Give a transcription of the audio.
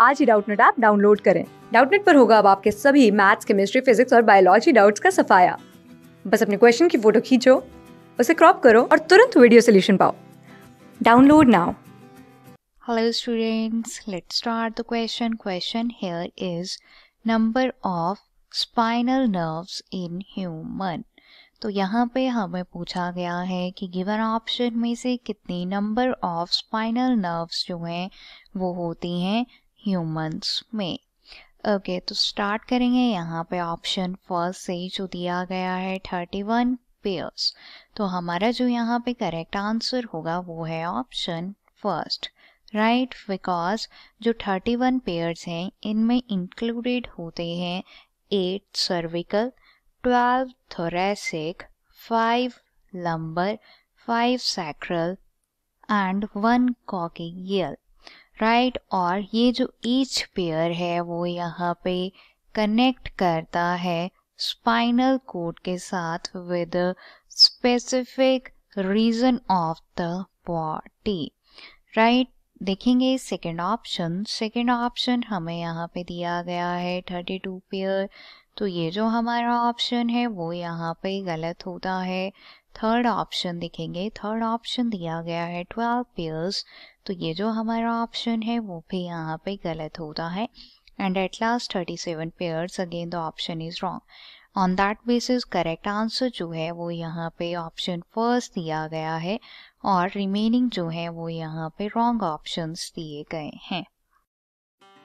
आज ही Doubtnut app download करें डाउटनेट पर होगा अब आपके सभी मैथ्स केमिस्ट्री फिजिक्स और बायोलॉजी डाउट्स का सफाया बस अपने क्वेश्चन की फोटो खींचो उसे क्रॉप करो और तुरंत वीडियो सोल्यूशन पाओ download now hello students let's start the question question here is number of spinal nerves in human तो यहाँ पे हमें पूछा गया है कि गिवन ऑप्शन में से कितनी नंबर ऑफ स्पाइनल नर्व्स जो हैं वो होती हैं ह्यूमंस में ओके okay, तो स्टार्ट करेंगे यहाँ पे ऑप्शन फर्स्ट से जो दिया गया है थर्टी वन पेयर्स तो हमारा जो यहाँ पे करेक्ट आंसर होगा वो है ऑप्शन फर्स्ट राइट बिकॉज जो थर्टी वन पेयर्स हैं इनमें इंक्लूडेड होते हैं eight cervical twelve thoracic five lumbar five sacral and one कॉकी राइट right? और ये जो ईच पेयर है वो यहाँ पे कनेक्ट करता है स्पाइनल कोड के साथ with specific region of the body right देखेंगे सेकेंड ऑप्शन सेकेंड ऑप्शन हमें यहाँ पे दिया गया है थर्टी टू पेयर तो ये जो हमारा ऑप्शन है वो यहाँ पे गलत होता है थर्ड ऑप्शन देखेंगे थर्ड ऑप्शन दिया गया है ट्वेल्व पेयर्स तो ये जो हमारा ऑप्शन है वो भी यहाँ पे गलत होता है and at last thirty seven pairs again the option is wrong on that basis correct answer जो है वो यहाँ पे ऑप्शन फर्स्ट दिया गया है और रिमेनिंग जो है वो यहाँ पे रॉन्ग ऑप्शन दिए गए हैं